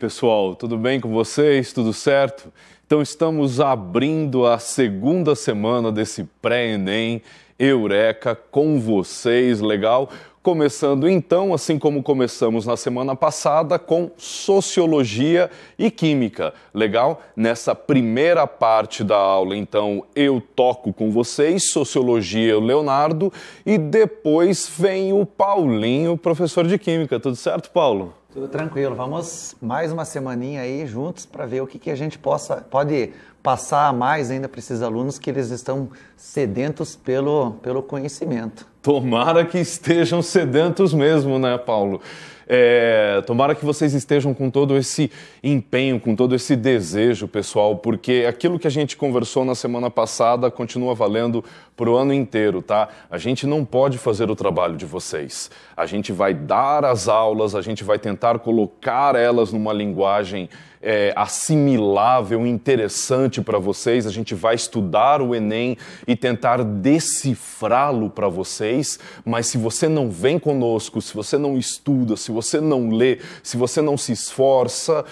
pessoal? Tudo bem com vocês? Tudo certo? Então, estamos abrindo a segunda semana desse pré-ENEM Eureka com vocês, legal? Começando então, assim como começamos na semana passada, com Sociologia e Química. Legal? Nessa primeira parte da aula, então, eu toco com vocês Sociologia, o Leonardo, e depois vem o Paulinho, professor de Química. Tudo certo, Paulo? Tudo tranquilo. Vamos mais uma semaninha aí juntos para ver o que, que a gente possa pode passar mais ainda para esses alunos que eles estão sedentos pelo, pelo conhecimento. Tomara que estejam sedentos mesmo, né, Paulo? É, tomara que vocês estejam com todo esse empenho, com todo esse desejo, pessoal, porque aquilo que a gente conversou na semana passada continua valendo para o ano inteiro, tá? A gente não pode fazer o trabalho de vocês. A gente vai dar as aulas, a gente vai tentar colocar elas numa linguagem é, assimilável, interessante para vocês. A gente vai estudar o Enem e tentar decifrá-lo para vocês. Mas se você não vem conosco, se você não estuda, se você não lê, se você não se esforça,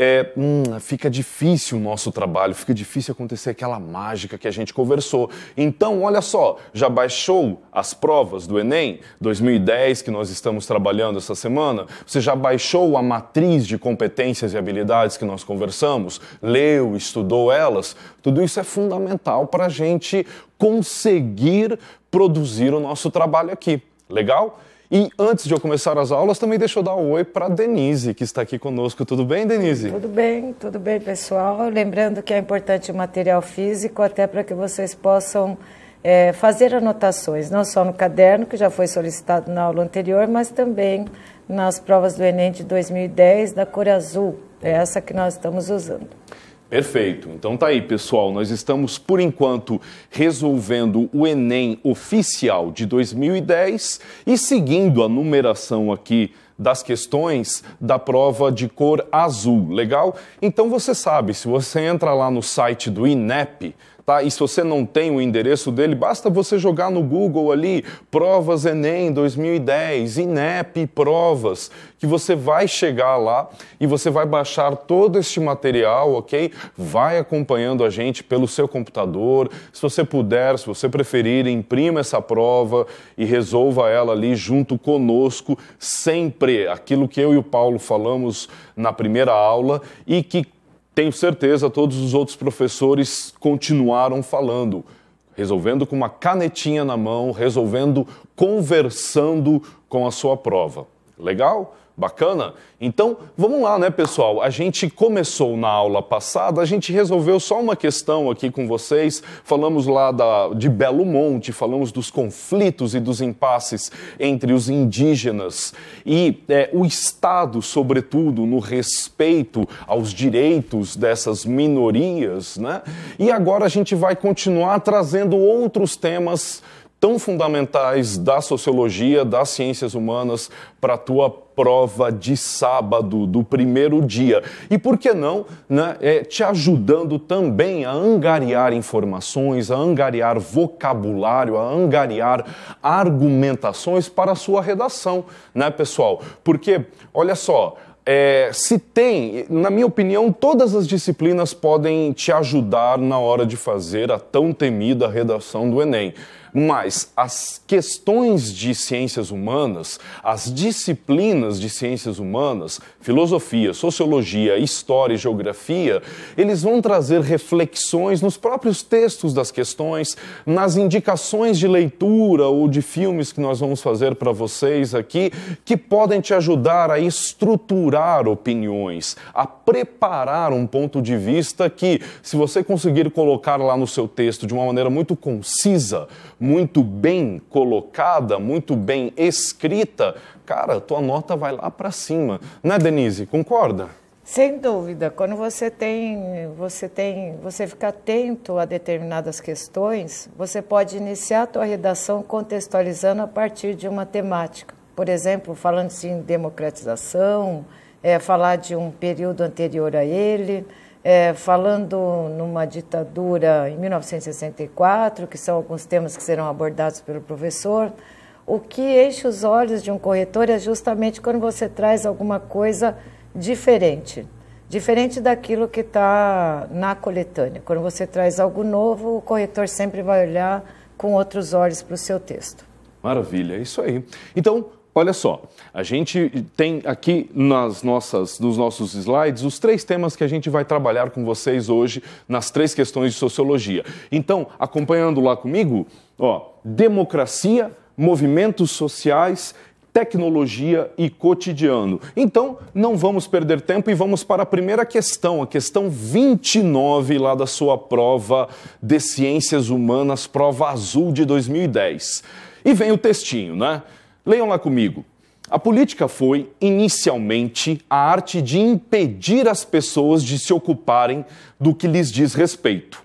é, hum, fica difícil o nosso trabalho, fica difícil acontecer aquela mágica que a gente conversou. Então, olha só, já baixou as provas do Enem 2010 que nós estamos trabalhando essa semana? Você já baixou a matriz de competências e habilidades que nós conversamos? Leu, estudou elas? Tudo isso é fundamental para a gente conseguir produzir o nosso trabalho aqui. Legal? E antes de eu começar as aulas, também deixa eu dar um oi para Denise, que está aqui conosco. Tudo bem, Denise? Tudo bem, tudo bem, pessoal. Lembrando que é importante o material físico, até para que vocês possam é, fazer anotações, não só no caderno, que já foi solicitado na aula anterior, mas também nas provas do Enem de 2010 da cor azul. É essa que nós estamos usando. Perfeito. Então tá aí, pessoal. Nós estamos, por enquanto, resolvendo o Enem oficial de 2010 e seguindo a numeração aqui das questões da prova de cor azul, legal? Então você sabe, se você entra lá no site do INEP, tá? E se você não tem o endereço dele, basta você jogar no Google ali provas ENEM 2010, INEP provas, que você vai chegar lá e você vai baixar todo este material, OK? Vai acompanhando a gente pelo seu computador. Se você puder, se você preferir, imprima essa prova e resolva ela ali junto conosco sempre. Aquilo que eu e o Paulo falamos na primeira aula e que tenho certeza todos os outros professores continuaram falando, resolvendo com uma canetinha na mão, resolvendo conversando com a sua prova. Legal? Bacana? Então, vamos lá, né, pessoal? A gente começou na aula passada, a gente resolveu só uma questão aqui com vocês. Falamos lá da, de Belo Monte, falamos dos conflitos e dos impasses entre os indígenas e é, o Estado, sobretudo, no respeito aos direitos dessas minorias, né? E agora a gente vai continuar trazendo outros temas tão fundamentais da sociologia, das ciências humanas para a tua prova de sábado do primeiro dia. E por que não né, é, te ajudando também a angariar informações, a angariar vocabulário, a angariar argumentações para a sua redação, né, pessoal? Porque, olha só, é, se tem, na minha opinião, todas as disciplinas podem te ajudar na hora de fazer a tão temida redação do Enem. Mas as questões de ciências humanas, as disciplinas de ciências humanas, filosofia, sociologia, história e geografia, eles vão trazer reflexões nos próprios textos das questões, nas indicações de leitura ou de filmes que nós vamos fazer para vocês aqui, que podem te ajudar a estruturar opiniões, a preparar um ponto de vista que, se você conseguir colocar lá no seu texto de uma maneira muito concisa, muito bem colocada, muito bem escrita, cara, tua nota vai lá para cima. Né, Denise? Concorda? Sem dúvida, quando você tem, você tem, você fica atento a determinadas questões, você pode iniciar a tua redação contextualizando a partir de uma temática. Por exemplo, falando em democratização, é, falar de um período anterior a ele, é, falando numa ditadura em 1964, que são alguns temas que serão abordados pelo professor, o que enche os olhos de um corretor é justamente quando você traz alguma coisa diferente, diferente daquilo que está na coletânea. Quando você traz algo novo, o corretor sempre vai olhar com outros olhos para o seu texto. Maravilha, é isso aí. Então, Olha só, a gente tem aqui nas nossas, nos nossos slides os três temas que a gente vai trabalhar com vocês hoje nas três questões de sociologia. Então, acompanhando lá comigo, ó, democracia, movimentos sociais tecnologia e cotidiano. Então, não vamos perder tempo e vamos para a primeira questão, a questão 29 lá da sua prova de Ciências Humanas, prova azul de 2010. E vem o textinho, né? Leiam lá comigo. A política foi, inicialmente, a arte de impedir as pessoas de se ocuparem do que lhes diz respeito.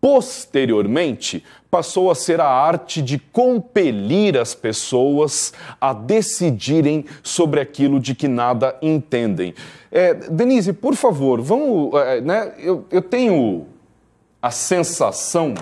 Posteriormente, passou a ser a arte de compelir as pessoas a decidirem sobre aquilo de que nada entendem. É, Denise, por favor, vamos. É, né, eu, eu tenho a sensação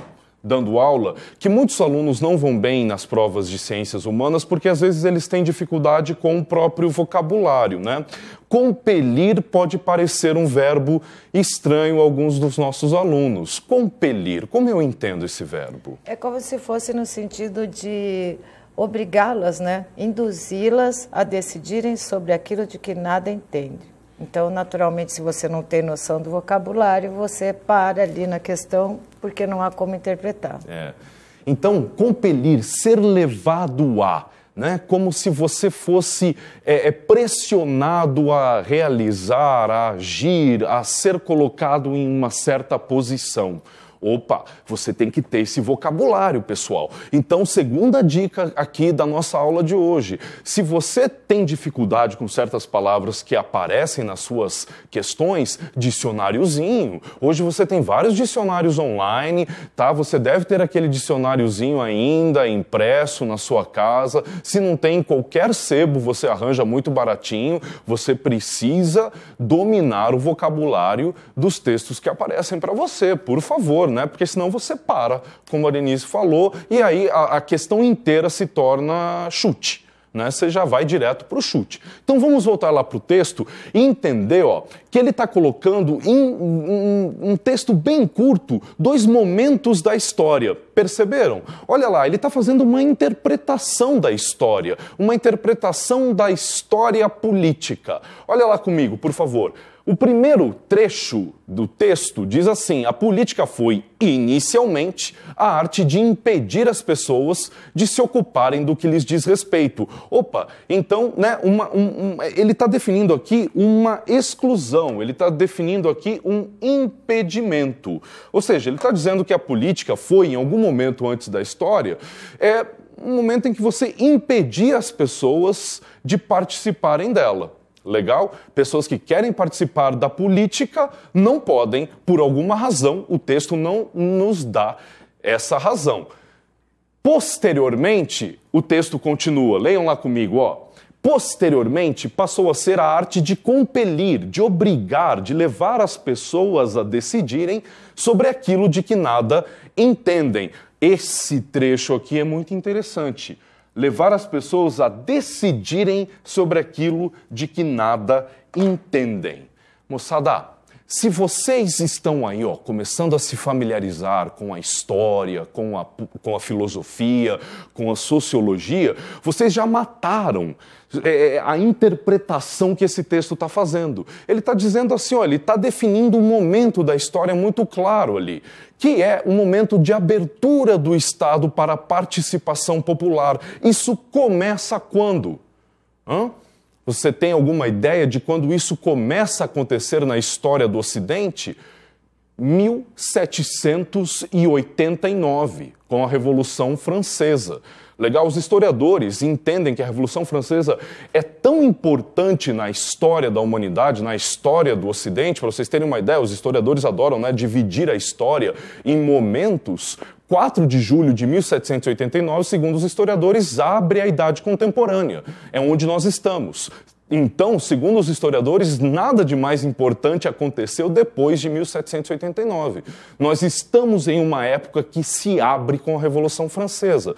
dando aula, que muitos alunos não vão bem nas provas de ciências humanas porque às vezes eles têm dificuldade com o próprio vocabulário, né? Compelir pode parecer um verbo estranho a alguns dos nossos alunos. Compelir, como eu entendo esse verbo? É como se fosse no sentido de obrigá-las, né? Induzi-las a decidirem sobre aquilo de que nada entende. Então, naturalmente, se você não tem noção do vocabulário, você para ali na questão porque não há como interpretar. É. Então, compelir, ser levado a, né? como se você fosse é, é pressionado a realizar, a agir, a ser colocado em uma certa posição. Opa, você tem que ter esse vocabulário, pessoal. Então, segunda dica aqui da nossa aula de hoje. Se você tem dificuldade com certas palavras que aparecem nas suas questões, dicionáriozinho. Hoje você tem vários dicionários online, tá? Você deve ter aquele dicionáriozinho ainda impresso na sua casa. Se não tem qualquer sebo, você arranja muito baratinho. Você precisa dominar o vocabulário dos textos que aparecem para você, por favor valor, né? Porque senão você para, como a Denise falou, e aí a, a questão inteira se torna chute. Né? Você já vai direto para o chute. Então vamos voltar lá para o texto e entender ó, que ele está colocando em um, um texto bem curto dois momentos da história. Perceberam? Olha lá, ele está fazendo uma interpretação da história, uma interpretação da história política. Olha lá comigo, por favor. O primeiro trecho do texto diz assim: a política foi, inicialmente, a arte de impedir as pessoas de se ocuparem do que lhes diz respeito. Opa, então, né, uma, um, um, ele está definindo aqui uma exclusão, ele está definindo aqui um impedimento. Ou seja, ele está dizendo que a política foi, em algum momento antes da história, é um momento em que você impedia as pessoas de participarem dela. Legal? Pessoas que querem participar da política não podem, por alguma razão, o texto não nos dá essa razão. Posteriormente, o texto continua, leiam lá comigo, ó. Posteriormente, passou a ser a arte de compelir, de obrigar, de levar as pessoas a decidirem sobre aquilo de que nada entendem. Esse trecho aqui é muito interessante levar as pessoas a decidirem sobre aquilo de que nada entendem. Moçada, se vocês estão aí, ó, começando a se familiarizar com a história, com a, com a filosofia, com a sociologia, vocês já mataram é, é a interpretação que esse texto está fazendo. Ele está dizendo assim, ó, ele está definindo um momento da história muito claro ali, que é o um momento de abertura do Estado para a participação popular. Isso começa quando? Hã? Você tem alguma ideia de quando isso começa a acontecer na história do Ocidente? 1789, com a Revolução Francesa. Legal, os historiadores entendem que a Revolução Francesa é tão importante na história da humanidade, na história do Ocidente, para vocês terem uma ideia, os historiadores adoram né, dividir a história em momentos 4 de julho de 1789, segundo os historiadores, abre a idade contemporânea. É onde nós estamos. Então, segundo os historiadores, nada de mais importante aconteceu depois de 1789. Nós estamos em uma época que se abre com a Revolução Francesa.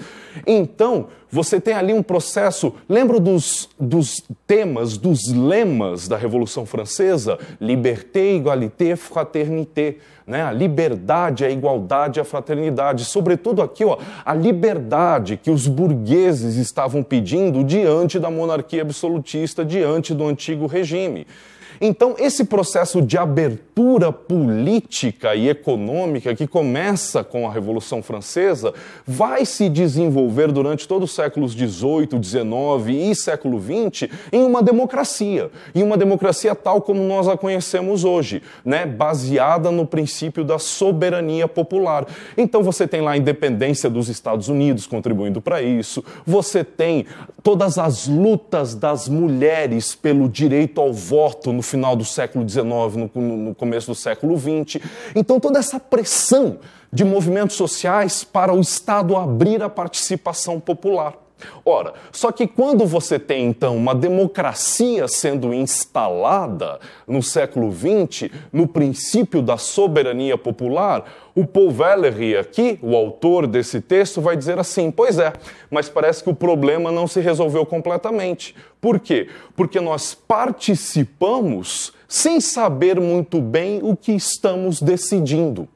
Então, você tem ali um processo. Lembra dos, dos temas, dos lemas da Revolução Francesa? Liberté, égalité, fraternité. Né? A liberdade, a igualdade, a fraternidade. Sobretudo aqui, ó, a liberdade que os burgueses estavam pedindo diante da monarquia absolutista, diante do antigo regime. Então, esse processo de abertura política e econômica que começa com a Revolução Francesa vai se desenvolver durante todos os séculos XVIII, XIX e século XX em uma democracia, em uma democracia tal como nós a conhecemos hoje, né? baseada no princípio da soberania popular. Então, você tem lá a independência dos Estados Unidos contribuindo para isso, você tem todas as lutas das mulheres pelo direito ao voto no final do século XIX, no, no começo do século XX. Então, toda essa pressão de movimentos sociais para o Estado abrir a participação popular. Ora, só que quando você tem então uma democracia sendo instalada no século XX, no princípio da soberania popular, o Paul Valéry aqui, o autor desse texto, vai dizer assim: pois é, mas parece que o problema não se resolveu completamente. Por quê? Porque nós participamos sem saber muito bem o que estamos decidindo.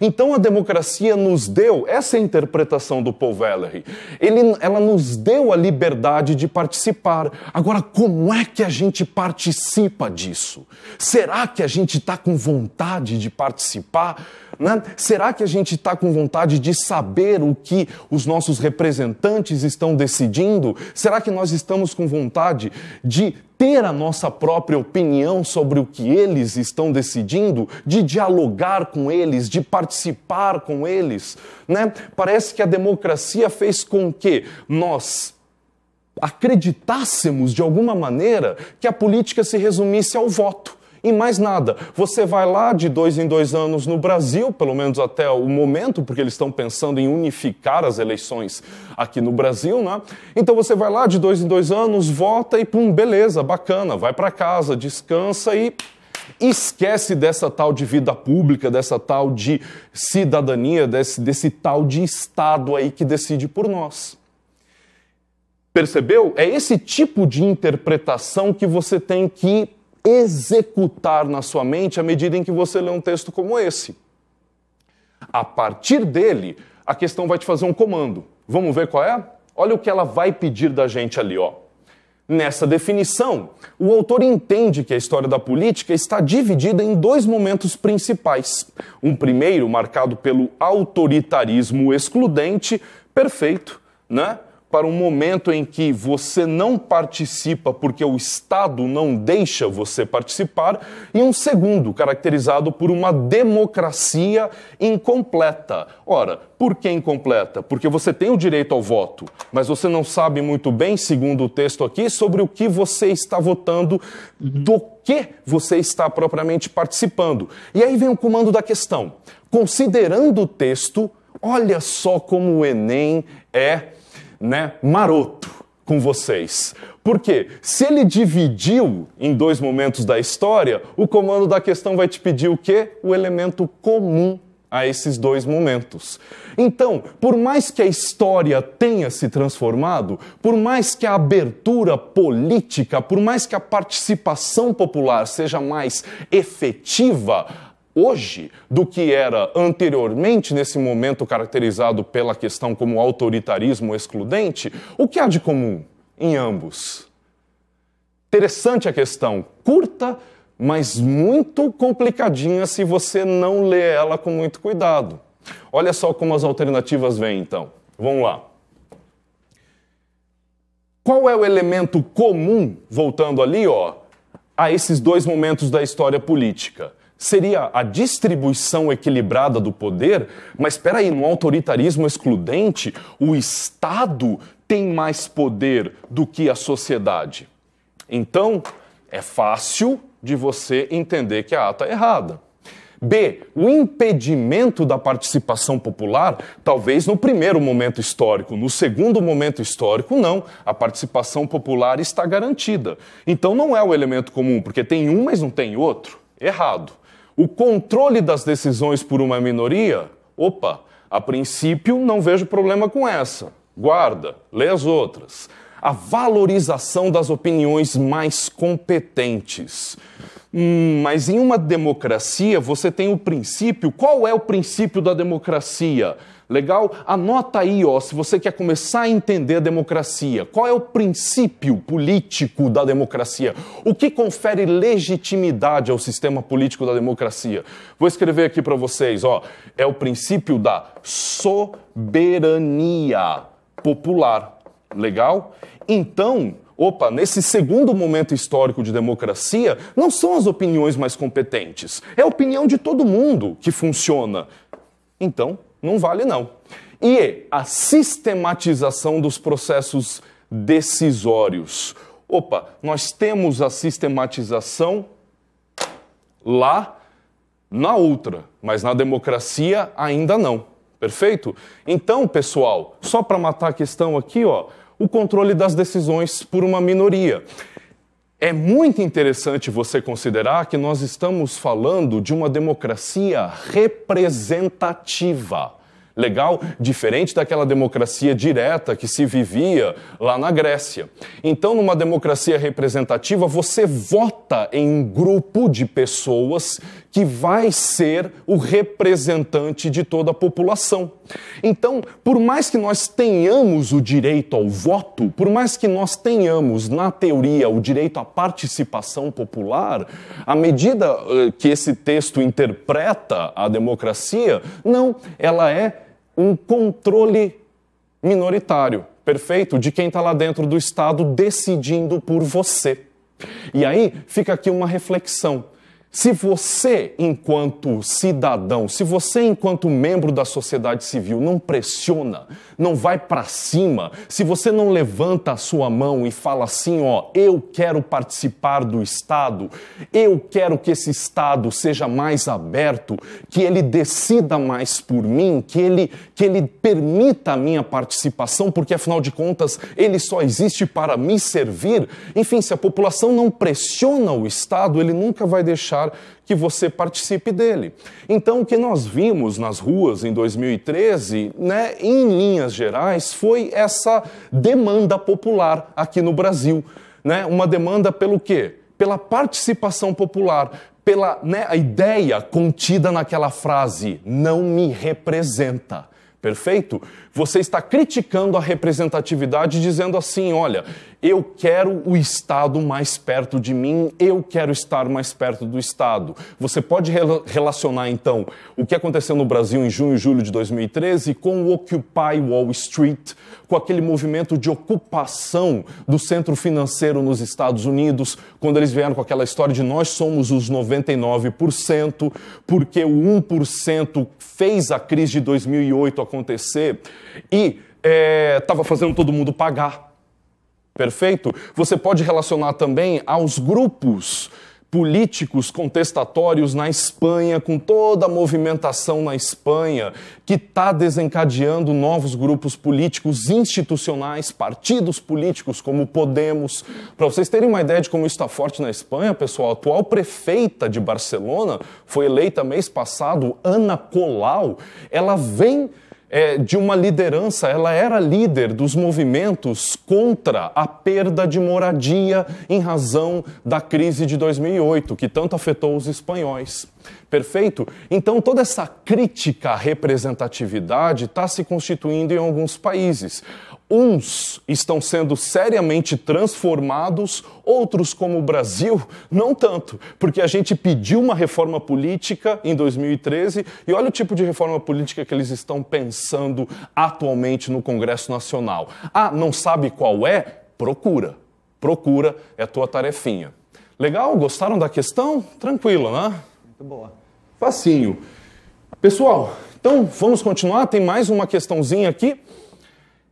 Então a democracia nos deu essa é interpretação do Paul Valery. Ele, ela nos deu a liberdade de participar. Agora, como é que a gente participa disso? Será que a gente está com vontade de participar? Né? Será que a gente está com vontade de saber o que os nossos representantes estão decidindo? Será que nós estamos com vontade de ter a nossa própria opinião sobre o que eles estão decidindo, de dialogar com eles, de participar com eles? Né? Parece que a democracia fez com que nós acreditássemos de alguma maneira que a política se resumisse ao voto e mais nada. Você vai lá de dois em dois anos no Brasil, pelo menos até o momento, porque eles estão pensando em unificar as eleições aqui no Brasil, né? Então você vai lá de dois em dois anos, vota e pum, beleza, bacana, vai para casa, descansa e esquece dessa tal de vida pública, dessa tal de cidadania, desse, desse tal de Estado aí que decide por nós. Percebeu? É esse tipo de interpretação que você tem que executar na sua mente à medida em que você lê um texto como esse. A partir dele, a questão vai te fazer um comando. Vamos ver qual é? Olha o que ela vai pedir da gente ali, ó. Nessa definição, o autor entende que a história da política está dividida em dois momentos principais. Um primeiro, marcado pelo autoritarismo excludente, perfeito, né? para um momento em que você não participa porque o Estado não deixa você participar, e um segundo, caracterizado por uma democracia incompleta. Ora, por que incompleta? Porque você tem o direito ao voto, mas você não sabe muito bem, segundo o texto aqui, sobre o que você está votando, do que você está propriamente participando. E aí vem o comando da questão. Considerando o texto, olha só como o Enem é né, maroto com vocês. Porque se ele dividiu em dois momentos da história, o comando da questão vai te pedir o quê? O elemento comum a esses dois momentos. Então, por mais que a história tenha se transformado, por mais que a abertura política, por mais que a participação popular seja mais efetiva, hoje do que era anteriormente, nesse momento caracterizado pela questão como autoritarismo excludente, o que há de comum em ambos? Interessante a questão, curta, mas muito complicadinha se você não lê ela com muito cuidado. Olha só como as alternativas vêm então. Vamos lá. Qual é o elemento comum, voltando ali, ó, a esses dois momentos da história política? seria a distribuição equilibrada do poder, mas espera aí, no autoritarismo excludente, o Estado tem mais poder do que a sociedade. Então, é fácil de você entender que a ata é errada. B. O impedimento da participação popular, talvez no primeiro momento histórico, no segundo momento histórico, não. A participação popular está garantida. Então não é o elemento comum, porque tem um, mas não tem outro. Errado o controle das decisões por uma minoria, opa, a princípio não vejo problema com essa. Guarda, lê as outras. A valorização das opiniões mais competentes. Hum, mas em uma democracia você tem o princípio. Qual é o princípio da democracia? Legal? Anota aí, ó, se você quer começar a entender a democracia. Qual é o princípio político da democracia? O que confere legitimidade ao sistema político da democracia? Vou escrever aqui para vocês, ó, é o princípio da soberania popular. Legal? Então, opa, nesse segundo momento histórico de democracia, não são as opiniões mais competentes, é a opinião de todo mundo que funciona. Então, não vale, não. E a sistematização dos processos decisórios. Opa, nós temos a sistematização lá na outra, mas na democracia ainda não. Perfeito? Então, pessoal, só para matar a questão aqui, ó, o controle das decisões por uma minoria. É muito interessante você considerar que nós estamos falando de uma democracia representativa. Legal? Diferente daquela democracia direta que se vivia lá na Grécia. Então, numa democracia representativa, você vota em um grupo de pessoas que vai ser o representante de toda a população. Então, por mais que nós tenhamos o direito ao voto, por mais que nós tenhamos, na teoria, o direito à participação popular, à medida eh, que esse texto interpreta a democracia, não, ela é um controle minoritário, perfeito, de quem está lá dentro do Estado decidindo por você. E aí fica aqui uma reflexão. Se você, enquanto cidadão, se você, enquanto membro da sociedade civil, não pressiona, não vai para cima, se você não levanta a sua mão e fala assim: ó, eu quero participar do Estado, eu quero que esse Estado seja mais aberto, que ele decida mais por mim, que ele, que ele permita a minha participação, porque afinal de contas ele só existe para me servir. Enfim, se a população não pressiona o Estado, ele nunca vai deixar deixar que você participe dele. Então, o que nós vimos nas ruas em 2013, né, em linhas gerais, foi essa demanda popular aqui no Brasil. Né? Uma demanda pelo quê? Pela participação popular, pela né, a ideia contida naquela frase, não me representa perfeito? Você está criticando a representatividade, dizendo assim: olha, eu quero o Estado mais perto de mim, eu quero estar mais perto do Estado. Você pode relacionar, então, o que aconteceu no Brasil em junho e julho de 2013 com o Occupy Wall Street, com aquele movimento de ocupação do centro financeiro nos Estados Unidos, quando eles vieram com aquela história de nós somos os 99%, porque o 1% fez a crise de 2008 acontecer e estava é, fazendo todo mundo pagar. Perfeito? Você pode relacionar também aos grupos políticos contestatórios na Espanha, com toda a movimentação na Espanha, que está desencadeando novos grupos políticos institucionais, partidos políticos como Podemos. Para vocês terem uma ideia de como isso está forte na Espanha, pessoal, a atual prefeita de Barcelona foi eleita mês passado, Ana Colau. Ela vem é, de uma liderança, ela era líder dos movimentos contra a perda de moradia em razão da crise de 2008, que tanto afetou os espanhóis. Perfeito? Então, toda essa crítica à representatividade está se constituindo em alguns países. Uns estão sendo seriamente transformados, outros, como o Brasil, não tanto, porque a gente pediu uma reforma política em 2013 e olha o tipo de reforma política que eles estão pensando atualmente no Congresso Nacional. Ah, não sabe qual é? Procura. Procura é tua tarefinha. Legal? Gostaram da questão? Tranquilo, né? Muito boa. Facinho. Pessoal, então vamos continuar? Tem mais uma questãozinha aqui.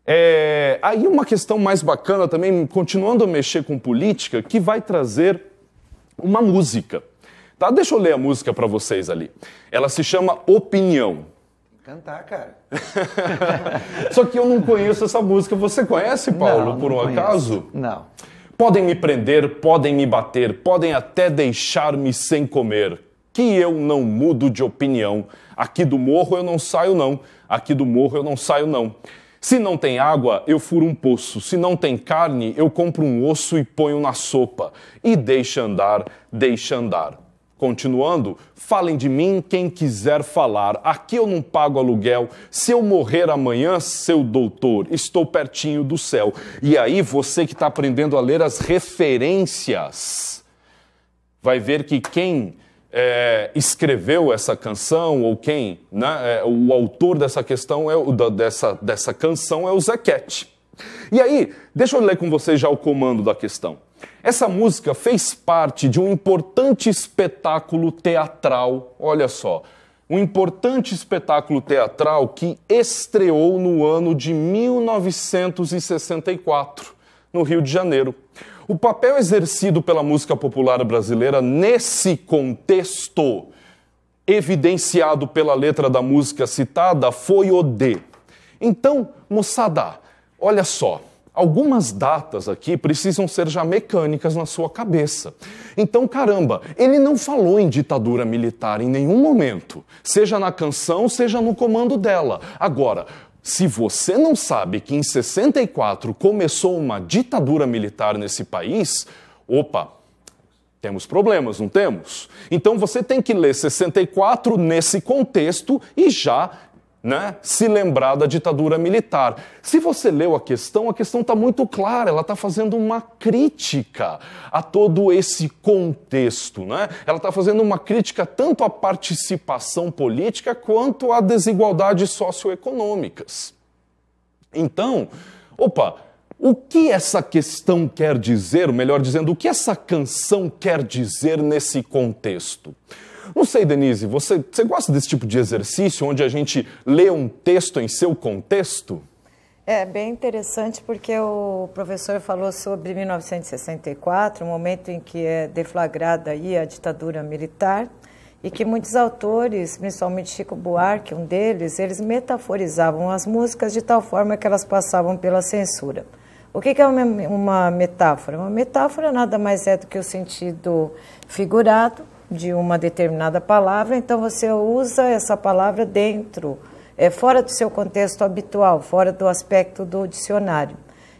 É, aí uma questão mais bacana também, continuando a mexer com política, que vai trazer uma música. Tá? Deixa eu ler a música para vocês ali. Ela se chama Opinião. Cantar, cara. Só que eu não conheço essa música. Você conhece, Paulo, não, por não um conheço. acaso? Não. Podem me prender, podem me bater, podem até deixar-me sem comer. Que eu não mudo de opinião. Aqui do morro eu não saio, não. Aqui do morro eu não saio, não. Se não tem água, eu furo um poço. Se não tem carne, eu compro um osso e ponho na sopa. E deixa andar, deixa andar. Continuando, falem de mim quem quiser falar. Aqui eu não pago aluguel. Se eu morrer amanhã, seu doutor, estou pertinho do céu. E aí, você que está aprendendo a ler as referências, vai ver que quem é, escreveu essa canção ou quem, né? É, o autor dessa questão é o da, dessa, dessa canção é o Zequete. E aí, deixa eu ler com vocês já o comando da questão. Essa música fez parte de um importante espetáculo teatral. Olha só, um importante espetáculo teatral que estreou no ano de 1964, no Rio de Janeiro. O papel exercido pela música popular brasileira nesse contexto evidenciado pela letra da música citada foi o de. Então, moçada, olha só. Algumas datas aqui precisam ser já mecânicas na sua cabeça. Então, caramba, ele não falou em ditadura militar em nenhum momento, seja na canção, seja no comando dela. Agora, se você não sabe que em 64 começou uma ditadura militar nesse país, opa, temos problemas, não temos? Então você tem que ler 64 nesse contexto e já né, se lembrar da ditadura militar. Se você leu a questão, a questão está muito clara, ela está fazendo uma crítica a todo esse contexto. Né? Ela está fazendo uma crítica tanto à participação política quanto à desigualdades socioeconômicas. Então, opa, o que essa questão quer dizer, melhor dizendo, o que essa canção quer dizer nesse contexto? Não sei, Denise, você, você gosta desse tipo de exercício onde a gente lê um texto em seu contexto? É bem interessante porque o professor falou sobre 1964, o um momento em que é deflagrada aí a ditadura militar e que muitos autores, principalmente Chico Buarque, um deles, eles metaforizavam as músicas de tal forma que elas passavam pela censura. O que é uma metáfora? Uma metáfora nada mais é do que o sentido figurado de uma determinada palavra, então você usa essa palavra dentro, é fora do seu contexto habitual, fora do aspecto do dicionário.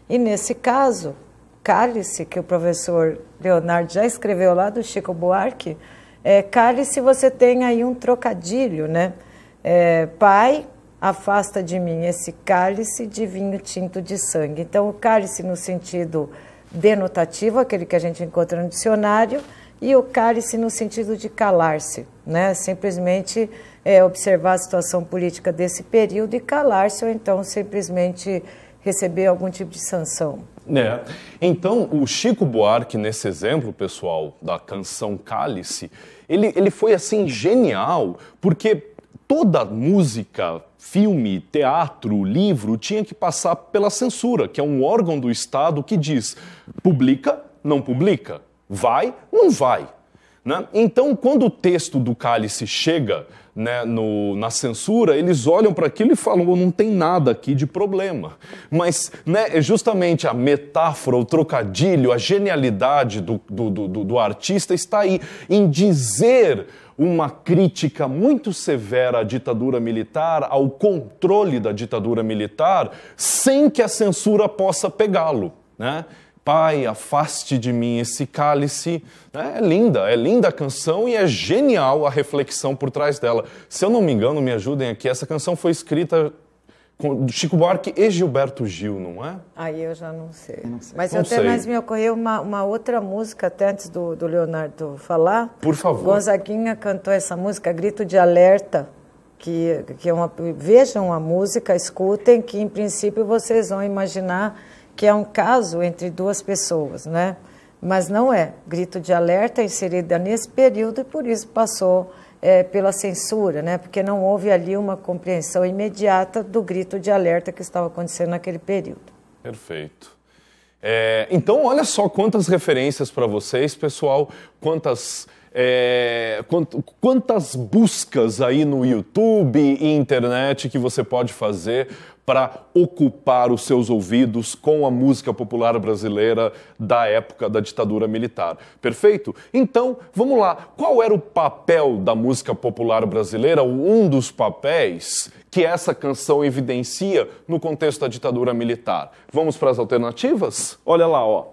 E nesse caso, cálice, que o professor Leonardo já escreveu lá do Chico Buarque, é, cálice você tem aí um trocadilho, né? É, pai, afasta de mim esse cálice de vinho tinto de sangue. Então, o cálice no sentido denotativo, aquele que a gente encontra no dicionário, e o cálice no sentido de calar-se, né? simplesmente é, observar a situação política desse período e calar-se ou então simplesmente receber algum tipo de sanção. É. Então, o Chico Buarque, nesse exemplo, pessoal, da canção Cálice, ele, ele foi, assim, genial, porque toda música, filme, teatro, livro tinha que passar pela censura, que é um órgão do Estado que diz publica, não publica Vai? Não vai. Né? Então, quando o texto do cálice chega né, no, na censura, eles olham para aquilo e falam: não tem nada aqui de problema. Mas né, é justamente a metáfora, o trocadilho, a genialidade do, do, do, do artista está aí em dizer uma crítica muito severa à ditadura militar, ao controle da ditadura militar, sem que a censura possa pegá-lo. Né? Pai, afaste de mim esse cálice. É linda, é linda a canção e é genial a reflexão por trás dela. Se eu não me engano, me ajudem aqui, essa canção foi escrita do Chico Buarque e Gilberto Gil, não é? Aí eu já não sei. não sei. Mas não até sei. mais me ocorreu uma, uma outra música, até antes do, do Leonardo falar. Por favor. Gonzaguinha cantou essa música, Grito de Alerta. Que, que é uma, vejam a música, escutem, que em princípio vocês vão imaginar que é um caso entre duas pessoas, né? Mas não é. Grito de alerta inserida nesse período e por isso passou é, pela censura, né? Porque não houve ali uma compreensão imediata do grito de alerta que estava acontecendo naquele período. Perfeito. É, então, olha só quantas referências para vocês, pessoal, quantas, é, quant, quantas buscas aí no YouTube e internet que você pode fazer para ocupar os seus ouvidos com a música popular brasileira da época da ditadura militar. Perfeito? Então, vamos lá. Qual era o papel da música popular brasileira, um dos papéis que essa canção evidencia no contexto da ditadura militar? Vamos para as alternativas? Olha lá, ó.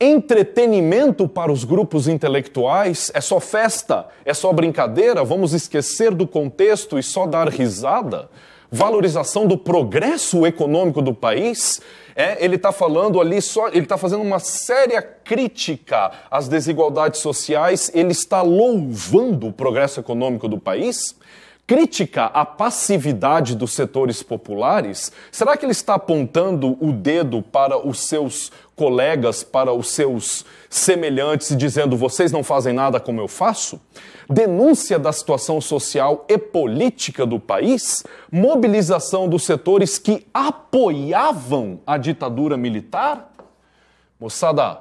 Entretenimento para os grupos intelectuais é só festa, é só brincadeira, vamos esquecer do contexto e só dar risada? valorização do progresso econômico do país, é, ele está falando ali só, ele está fazendo uma séria crítica às desigualdades sociais, ele está louvando o progresso econômico do país crítica à passividade dos setores populares? Será que ele está apontando o dedo para os seus colegas, para os seus semelhantes, dizendo vocês não fazem nada como eu faço? Denúncia da situação social e política do país? Mobilização dos setores que apoiavam a ditadura militar? Moçada,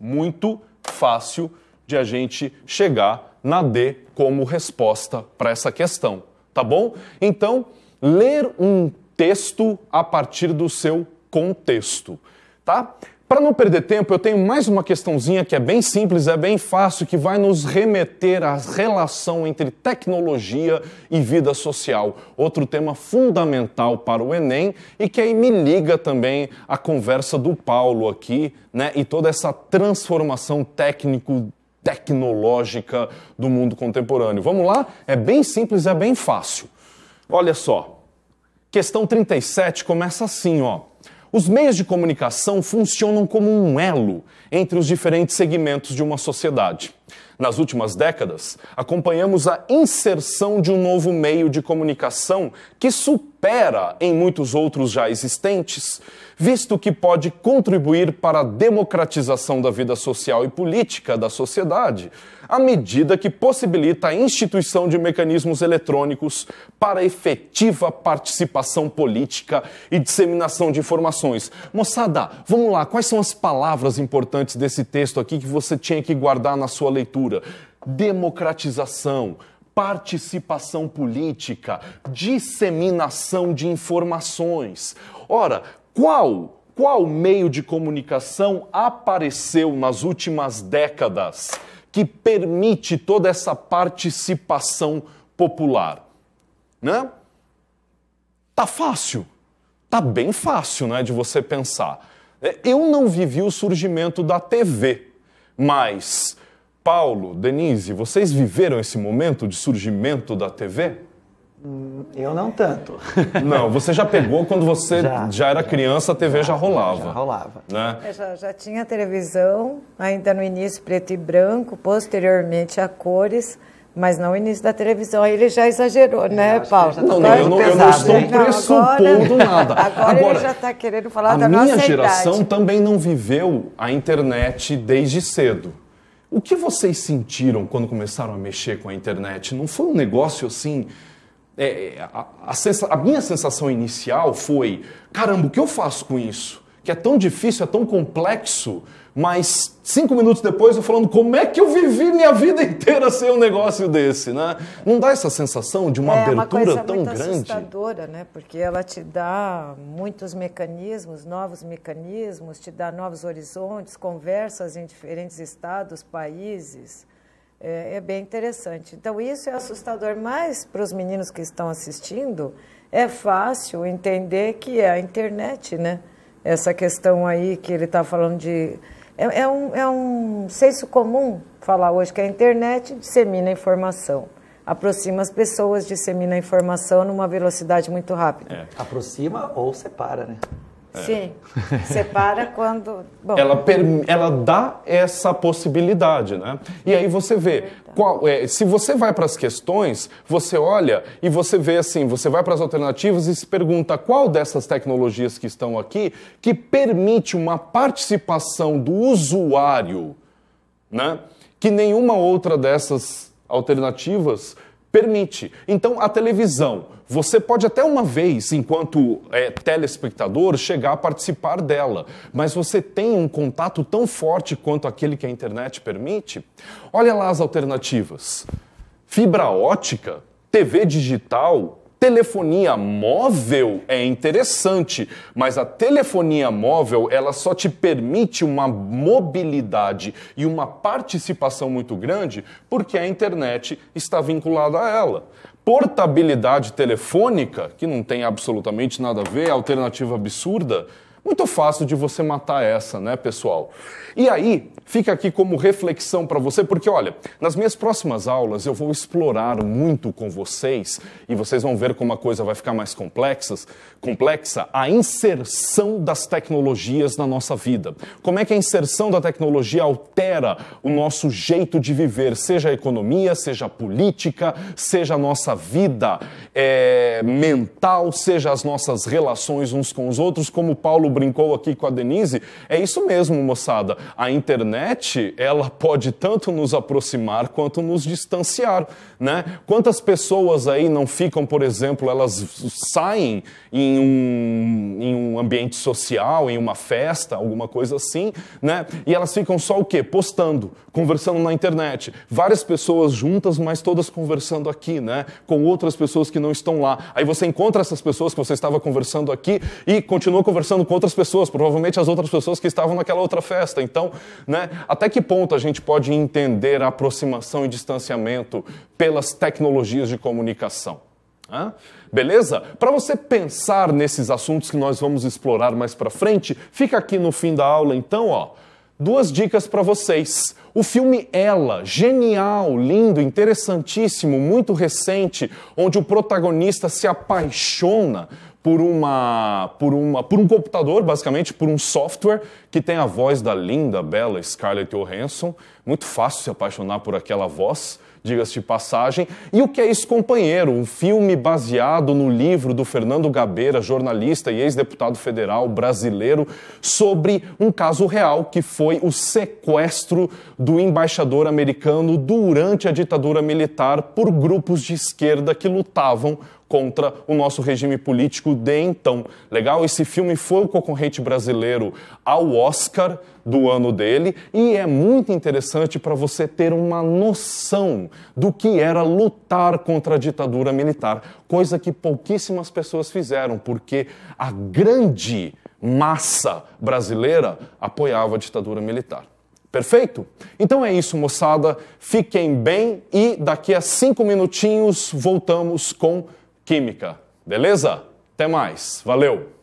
muito fácil de a gente chegar na D como resposta para essa questão, tá bom? Então, ler um texto a partir do seu contexto, tá? Para não perder tempo, eu tenho mais uma questãozinha que é bem simples, é bem fácil, que vai nos remeter à relação entre tecnologia e vida social. Outro tema fundamental para o Enem e que aí me liga também a conversa do Paulo aqui, né? E toda essa transformação técnico tecnológica do mundo contemporâneo. Vamos lá? É bem simples, é bem fácil. Olha só. Questão 37 começa assim, ó. Os meios de comunicação funcionam como um elo entre os diferentes segmentos de uma sociedade. Nas últimas décadas, acompanhamos a inserção de um novo meio de comunicação que supera em muitos outros já existentes, visto que pode contribuir para a democratização da vida social e política da sociedade, a medida que possibilita a instituição de mecanismos eletrônicos para efetiva participação política e disseminação de informações. Moçada, vamos lá, quais são as palavras importantes desse texto aqui que você tinha que guardar na sua leitura? Democratização, participação política, disseminação de informações. Ora, qual qual meio de comunicação apareceu nas últimas décadas que permite toda essa participação popular, né? Tá fácil, tá bem fácil, né, de você pensar. É, eu não vivi o surgimento da TV, mas Paulo, Denise, vocês viveram esse momento de surgimento da TV? Hum, eu não tanto. Não, você já pegou quando você já, já era criança, a TV já, já rolava. Já rolava. Né? já, tinha televisão, ainda no início preto e branco, posteriormente a cores, mas não o início da televisão. Aí ele já exagerou, né, Paulo? Não, tá não, eu, não pesado, eu não estou pressupondo agora, nada. Agora, agora, ele já está querendo falar da nossa A minha geração também não viveu a internet desde cedo. O que vocês sentiram quando começaram a mexer com a internet? Não foi um negócio assim é, é, a, a, sensa, a minha sensação inicial foi: caramba, o que eu faço com isso? Que é tão difícil, é tão complexo, mas cinco minutos depois eu falando como é que eu vivi minha vida inteira sem um negócio desse, né? Não dá essa sensação de uma é, abertura uma coisa tão muito grande? assustadora, né? Porque ela te dá muitos mecanismos, novos mecanismos, te dá novos horizontes, conversas em diferentes estados, países. É, é bem interessante. Então, isso é assustador, mas para os meninos que estão assistindo, é fácil entender que é a internet, né? Essa questão aí que ele está falando de. É, é, um, é um senso comum falar hoje que a internet dissemina informação aproxima as pessoas, dissemina a informação numa velocidade muito rápida. É. Aproxima ou separa, né? É. Sim, separa quando. Bom. Ela, ela dá essa possibilidade, né? E aí você vê. Qual, é, se você vai para as questões, você olha e você vê assim, você vai para as alternativas e se pergunta qual dessas tecnologias que estão aqui que permite uma participação do usuário, né? Que nenhuma outra dessas alternativas permite. Então, a televisão, você pode até uma vez, enquanto é, telespectador, chegar a participar dela, mas você tem um contato tão forte quanto aquele que a internet permite? Olha lá as alternativas: fibra ótica, TV digital, telefonia móvel é interessante, mas a telefonia móvel ela só te permite uma mobilidade e uma participação muito grande porque a internet está vinculada a ela. Portabilidade telefônica, que não tem absolutamente nada a ver, é alternativa absurda, muito fácil de você matar essa, né, pessoal? E aí, fica aqui como reflexão para você, porque olha, nas minhas próximas aulas eu vou explorar muito com vocês e vocês vão ver como a coisa vai ficar mais complexa. complexa, a inserção das tecnologias na nossa vida. Como é que a inserção da tecnologia altera o nosso jeito de viver, seja a economia, seja a política, seja a nossa vida é, mental, seja as nossas relações uns com os outros, como Paulo brincou aqui com a Denise, é isso mesmo, moçada. A internet, ela pode tanto nos aproximar quanto nos distanciar, né? Quantas pessoas aí não ficam, por exemplo, elas saem em um, em um ambiente social, em uma festa, alguma coisa assim, né? E elas ficam só o quê? Postando, conversando na internet. Várias pessoas juntas, mas todas conversando aqui, né? Com outras pessoas que não estão lá. Aí você encontra essas pessoas que você estava conversando aqui e continua conversando com outras outras pessoas, provavelmente as outras pessoas que estavam naquela outra festa. Então, né, até que ponto a gente pode entender a aproximação e distanciamento pelas tecnologias de comunicação? Hã? Beleza? Para você pensar nesses assuntos que nós vamos explorar mais para frente, fica aqui no fim da aula então, ó, duas dicas para vocês. O filme Ela, genial, lindo, interessantíssimo, muito recente, onde o protagonista se apaixona por uma, por uma, por um computador, basicamente, por um software que tem a voz da linda, bela Scarlett Johansson. Muito fácil se apaixonar por aquela voz, diga-se de passagem. E o que é isso, companheiro? Um filme baseado no livro do Fernando Gabeira, jornalista e ex-deputado federal brasileiro, sobre um caso real que foi o sequestro do embaixador americano durante a ditadura militar por grupos de esquerda que lutavam contra o nosso regime político de então. Legal? Esse filme foi o concorrente brasileiro ao Oscar do ano dele e é muito interessante para você ter uma noção do que era lutar contra a ditadura militar, coisa que pouquíssimas pessoas fizeram, porque a grande massa brasileira apoiava a ditadura militar. Perfeito? Então é isso, moçada. Fiquem bem e daqui a cinco minutinhos voltamos com química. Beleza? Até mais. Valeu!